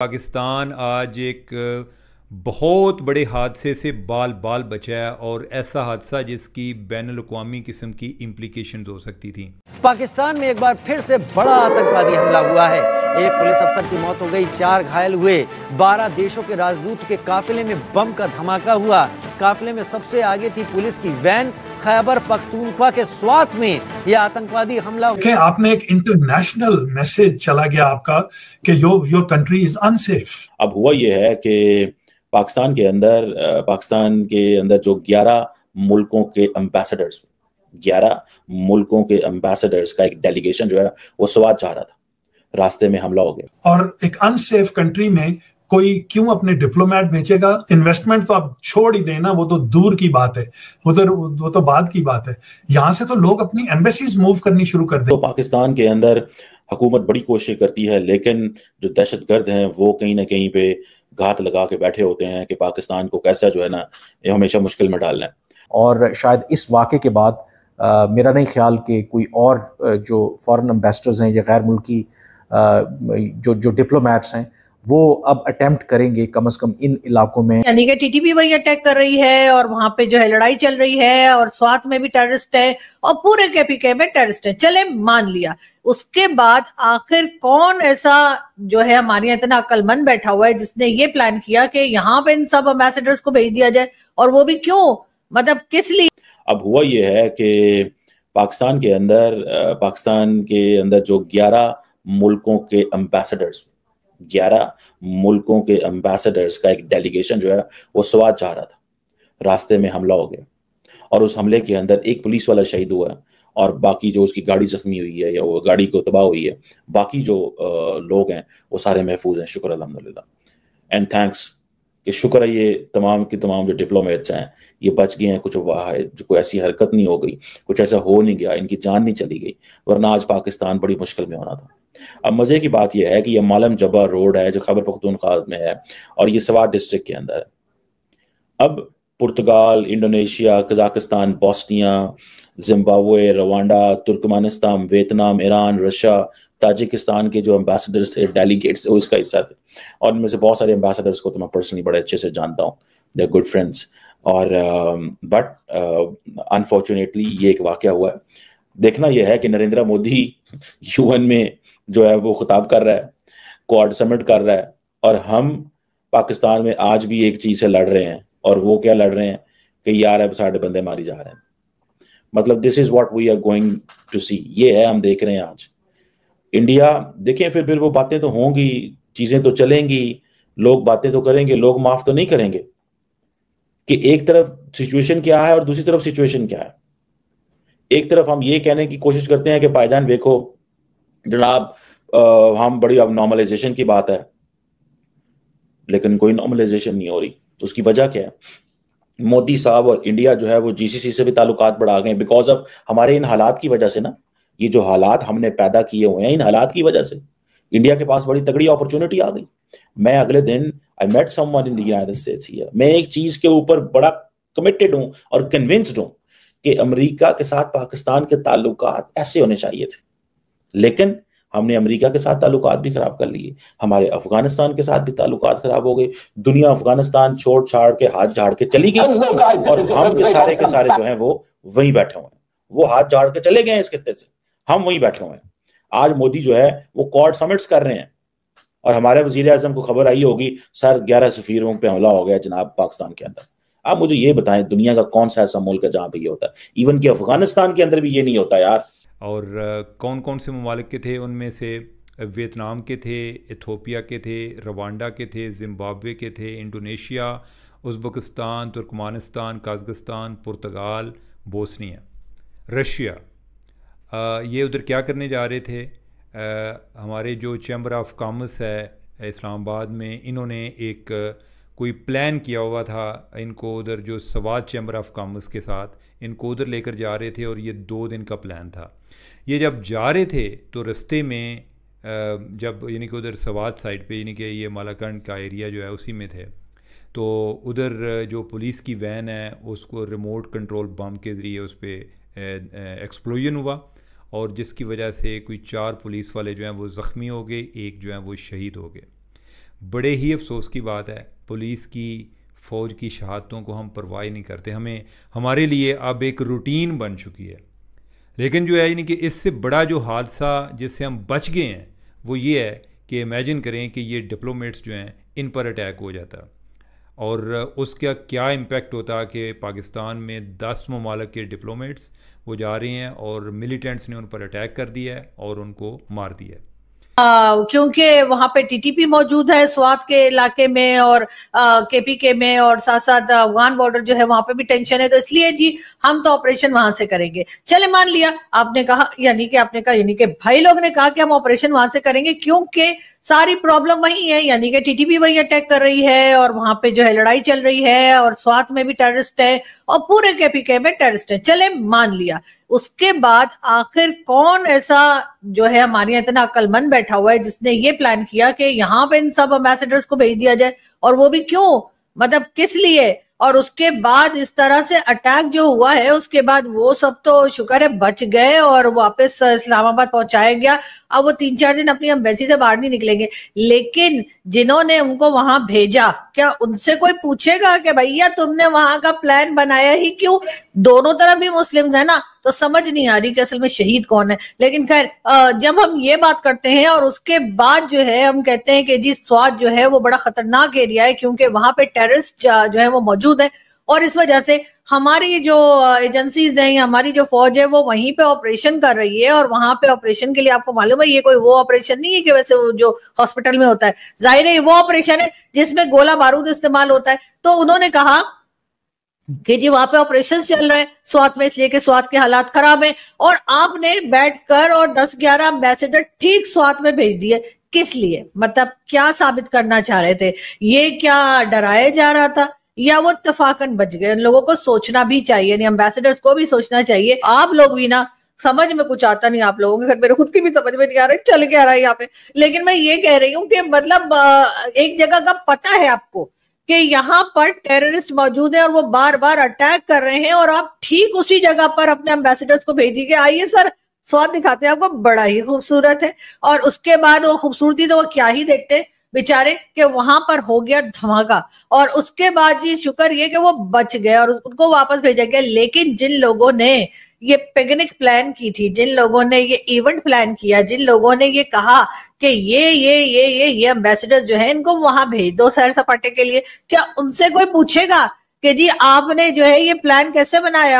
पाकिस्तान आज एक बहुत बड़े हादसे से बाल बाल बचा है और ऐसा हादसा जिसकी बैन अवी किस्म की इम्प्लीकेशन हो सकती थी पाकिस्तान में एक बार फिर से बड़ा आतंकवादी हमला हुआ है एक पुलिस अफसर की मौत हो गई चार घायल हुए बारह देशों के राजदूत के काफिले में बम का धमाका हुआ काफिले में सबसे आगे थी पुलिस की वैन खैबर पख्तूनख्वा के स्वात में यह आतंकवादी हमला के आप में एक इंटरनेशनल मैसेज चला गया आपका कि you your country is unsafe अब हुआ यह है कि पाकिस्तान के अंदर पाकिस्तान के अंदर जो 11 मुल्कों के एम्बेसडर्स 11 मुल्कों के एम्बेसडर्स का एक डेलीगेशन जो है वो स्वाद जा रहा था रास्ते में हमला हो गया और एक अनसेफ कंट्री में कोई क्यों अपने डिप्लोमेट भेजेगा इन्वेस्टमेंट तो आप छोड़ ही देना वो तो दूर की बात है वो तो वो तो बाद की बात है यहाँ से तो लोग अपनी एम्बेसीज मूव करनी शुरू कर दे तो पाकिस्तान के अंदर हुकूमत बड़ी कोशिश करती है लेकिन जो दहशत गर्द हैं वो कहीं ना कहीं पे घात लगा के बैठे होते हैं कि पाकिस्तान को कैसा जो है ना ये हमेशा मुश्किल में डालना है और शायद इस वाक़े के बाद आ, मेरा नहीं ख्याल कि कोई और जो फॉरेन एम्बेसडर्स हैं या गैर मुल्की आ, जो जो डिप्लोमेट्स हैं वो अब अटेम्प्ट करेंगे कम अज कम इन इलाकों में यानी कि टीटीपी वही अटैक कर रही है और वहां पे जो है लड़ाई चल रही है और स्वात में भी टेररिस्ट है और पूरे केपीके में टेररिस्ट है चले मान लिया उसके बाद आखिर कौन ऐसा जो है हमारे यहाँ इतना अक्लमंद बैठा हुआ है जिसने ये प्लान किया कि यहाँ पे इन सब अम्बेसडर्स को भेज दिया जाए और वो भी क्यों मतलब किस लिए अब हुआ ये है कि पाकिस्तान के अंदर पाकिस्तान के अंदर जो ग्यारह मुल्कों के अम्बेसडर्स ग्यारह मुल्कों के एम्बेसडर्स का एक डेलीगेशन जो है वो स्वाद जा रहा था रास्ते में हमला हो गया और उस हमले के अंदर एक पुलिस वाला शहीद हुआ और बाकी जो उसकी गाड़ी जख्मी हुई है या वो गाड़ी को तबाह हुई है बाकी जो लोग हैं वो सारे महफूज हैं शुक्र अलहमदिल्ला एंड थैंक्स कि शुक्र है ये तमाम के तमाम जो डिप्लोमेट्स हैं ये बच गए हैं कुछ वाह है जो कोई ऐसी हरकत नहीं हो गई कुछ ऐसा हो नहीं गया इनकी जान नहीं चली गई वरना आज पाकिस्तान बड़ी मुश्किल में होना था अब मज़े की बात यह है कि यह मालम जबा रोड है जो खबर पख्तूनख्वा में है और ये सवार डिस्ट्रिक्ट के अंदर है अब Portugal Indonesia Kazakhstan Bosnia Zimbabwe Rwanda Turkmenistan Vietnam Iran Russia Tajikistan के जो एम्बेसडर्स थे डेलीगेट्स वो इसका हिस्सा थे और उनमें से बहुत सारे एम्बेसडर्स को तो मैं पर्सनली बड़े अच्छे से जानता हूँ दे गुड फ्रेंड्स और बट um, अनफॉर्चुनेटली uh, ये एक वाक्य हुआ है देखना यह है कि नरेंद्र मोदी यूएन में जो है वो खिताब कर रहा है क्वाड समिट कर रहा है और हम पाकिस्तान में आज भी एक चीज़ से लड़ रहे हैं और वो क्या लड़ रहे हैं कि यार अब साढ़े बंदे मारी जा रहे हैं मतलब this is what we are going to see ये है हम देख रहे हैं आज इंडिया देखें फिर फिर वो बातें तो होंगी चीजें तो चलेंगी लोग बातें तो करेंगे लोग माफ तो नहीं करेंगे कि एक तरफ सिचुएशन क्या है और दूसरी तरफ सिचुएशन क्या है एक तरफ हम ये कहने की कोशिश करते हैं कि पायदान देखो जनाब हम बड़ी अब नॉर्मलाइजेशन की बात है लेकिन कोई नॉर्मलाइजेशन नहीं हो रही उसकी वजह क्या है मोदी साहब और इंडिया जो है वो जीसीसी से भी ताल्लुक बढ़ा गए बिकॉज ऑफ हमारे इन हालात की वजह से ना ये जो हालात हमने पैदा किए हुए हैं इन हालात की वजह से इंडिया के पास बड़ी तगड़ी अपॉर्चुनिटी आ गई मैं अगले दिन I met someone in United States here मैं एक चीज के ऊपर बड़ा कमिटेड हूँ और कन्विंस्ड हूँ कि अमेरिका के साथ पाकिस्तान के ताल्लुक ऐसे होने चाहिए थे लेकिन हमने अमेरिका के साथ ताल्लुक भी खराब कर लिए हमारे अफगानिस्तान के साथ भी ताल्लुक खराब हो गए दुनिया अफगानिस्तान छोड़ छाड़ के हाथ झाड़ के चली गई और हम के सारे के सारे जो है वो वहीं बैठे हुए हैं वो हाथ झाड़ के चले गए हैं इस खत्ते से हम वहीं बैठे हुए हैं आज मोदी जो है वो कॉर्ड समिट्स कर रहे हैं और हमारे वजीर अजम को खबर आई होगी सर ग्यारह सफीरों पर हमला हो गया जनाब पाकिस्तान के अंदर आप मुझे ये बताएं दुनिया का कौन सा ऐसा मुल्क है जहां पे ये होता है इवन कि अफगानिस्तान के अंदर भी ये नहीं होता यार और कौन कौन से ममालिक के थे उनमें से वियतनाम के थे इथोपिया के थे रवांडा के थे जिम्बाब्वे के थे Indonesia Uzbekistan Turkmenistan Kazakhstan Portugal Bosnia Russia ये उधर क्या करने जा रहे थे आ, हमारे जो चैम्बर ऑफ कामर्स है इस्लामाबाद में इन्होंने एक कोई प्लान किया हुआ था इनको उधर जो सवाद चैम्बर ऑफ कॉमर्स के साथ इनको उधर लेकर जा रहे थे और ये दो दिन का प्लान था ये जब जा रहे थे तो रस्ते में जब यानी कि उधर सवाद साइड पे यानी कि ये मालाकंड का एरिया जो है उसी में थे तो उधर जो पुलिस की वैन है उसको रिमोट कंट्रोल बम के ज़रिए उस पर एक्सप्लोजन हुआ और जिसकी वजह से कोई चार पुलिस वाले जो हैं वो ज़ख्मी हो गए एक जो है वो शहीद हो गए बड़े ही अफसोस की बात है पुलिस की फ़ौज की शहादतों को हम परवाही नहीं करते हमें हमारे लिए अब एक रूटीन बन चुकी है लेकिन जो है यानी कि इससे बड़ा जो हादसा जिससे हम बच गए हैं वो ये है कि इमेजिन करें कि ये डिप्लोमेट्स जो हैं इन पर अटैक हो जाता और उसका क्या इम्पेक्ट होता कि पाकिस्तान में दस ममालक के डिप्लोमेट्स वो जा रहे हैं और मिलिटेंट्स ने उन पर अटैक कर दिया है और उनको मार दिया है क्योंकि वहां पे टीटीपी मौजूद है स्वात के इलाके में और केपी के में और साथ साथ अफगान बॉर्डर जो है वहां पे भी टेंशन है तो इसलिए जी हम तो ऑपरेशन वहां से करेंगे चले मान लिया आपने कहा यानी कि आपने कहा यानी कि भाई लोग ने कहा कि हम ऑपरेशन वहां से करेंगे क्योंकि सारी प्रॉब्लम वही है यानी कि टीटीपी वही अटैक कर रही है और वहां पे जो है लड़ाई चल रही है और स्वात में भी टेररिस्ट है और पूरे केपी के में टेररिस्ट है चले मान लिया उसके बाद आखिर कौन ऐसा जो है हमारे यहाँ इतना अक्लमंद बैठा हुआ है जिसने ये प्लान किया कि यहाँ पे इन सब अम्बेसडर्स को भेज दिया जाए और वो भी क्यों मतलब किस लिए और उसके बाद इस तरह से अटैक जो हुआ है उसके बाद वो सब तो शुक्र है बच गए और वापस इस्लामाबाद पहुंचाया गया अब वो तीन चार दिन अपनी अम्बेसी से बाहर नहीं निकलेंगे लेकिन जिन्होंने उनको वहां भेजा क्या उनसे कोई पूछेगा कि भैया तुमने वहां का प्लान बनाया ही क्यों दोनों तरफ भी मुस्लिम है ना तो समझ नहीं आ रही कि असल में शहीद कौन है लेकिन खैर जब हम ये बात करते हैं और उसके बाद जो है हम कहते हैं कि जी स्वाद जो है वो बड़ा खतरनाक एरिया है क्योंकि वहां पे टेररिस्ट जो है वो मौजूद है और इस वजह से हमारी जो एजेंसीज हैं या हमारी जो फौज है वो वहीं पे ऑपरेशन कर रही है और वहां पे ऑपरेशन के लिए आपको मालूम है ये कोई वो ऑपरेशन नहीं है कि वैसे वो जो हॉस्पिटल में होता है जाहिर है वो ऑपरेशन है जिसमें गोला बारूद इस्तेमाल होता है तो उन्होंने कहा कि जी वहां पे ऑपरेशन चल रहे हैं स्वाद में इसलिए कि स्वाद के हालात खराब हैं और आपने बैठकर और 10-11 एम्बेसडर ठीक स्वाद में भेज दिए किस लिए मतलब क्या साबित करना चाह रहे थे ये क्या डराया जा रहा था या वो तफाकन बच गए उन लोगों को सोचना भी चाहिए यानी एम्बेसडर्स को भी सोचना चाहिए आप लोग भी ना समझ में कुछ आता नहीं आप लोगों के घर मेरे खुद की भी समझ में नहीं आ रहा है चल क्या रहा है यहाँ पे लेकिन मैं ये कह रही हूँ कि मतलब एक जगह का पता है आपको कि यहाँ पर टेररिस्ट मौजूद है और वो बार बार अटैक कर रहे हैं और आप ठीक उसी जगह पर अपने एम्बेसडर्स को भेज दीजिए आइए सर स्वाद दिखाते हैं आपको बड़ा ही खूबसूरत है और उसके बाद वो खूबसूरती तो वो क्या ही देखते बेचारे कि वहां पर हो गया धमाका और उसके बाद जी शुक्र ये कि वो बच गए और उनको वापस भेजा गया लेकिन जिन लोगों ने ये पिकनिक प्लान की थी जिन लोगों ने ये इवेंट प्लान किया जिन लोगों ने ये कहा कि ये ये ये ये ये एम्बेसडर जो है इनको वहां भेज दो सैर सपाटे के लिए क्या उनसे कोई पूछेगा कि जी आपने जो है ये प्लान कैसे बनाया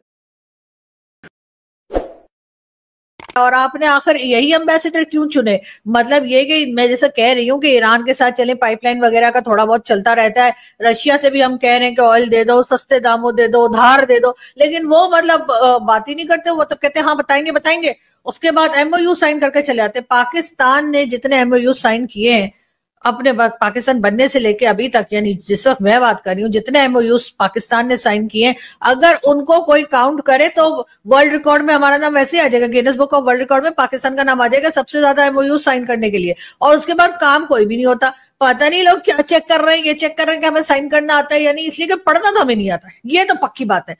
और आपने आखिर यही एम्बेसडर क्यों चुने मतलब ये कि मैं जैसा कह रही हूँ कि ईरान के साथ चले पाइपलाइन वगैरह का थोड़ा बहुत चलता रहता है रशिया से भी हम कह रहे हैं कि ऑयल दे दो सस्ते दामों दे दो उधार दे दो लेकिन वो मतलब बात ही नहीं करते वो तो कहते हैं हाँ बताएंगे बताएंगे उसके बाद एमओ साइन करके चले आते पाकिस्तान ने जितने एमओ साइन किए हैं अपने पाकिस्तान बनने से लेके अभी तक यानी जिस वक्त मैं बात कर रही हूँ जितने एमओयूस पाकिस्तान ने साइन किए अगर उनको कोई काउंट करे तो वर्ल्ड रिकॉर्ड में हमारा नाम वैसे ही आ जाएगा Guinness book of world record में पाकिस्तान का नाम आ जाएगा सबसे ज्यादा एमओयू साइन करने के लिए और उसके बाद काम कोई भी नहीं होता पता नहीं लोग क्या चेक कर रहे हैं ये चेक कर रहे हैं कि हमें साइन करना आता है या नहीं इसलिए कि पढ़ना तो हमें नहीं आता ये तो पक्की बात है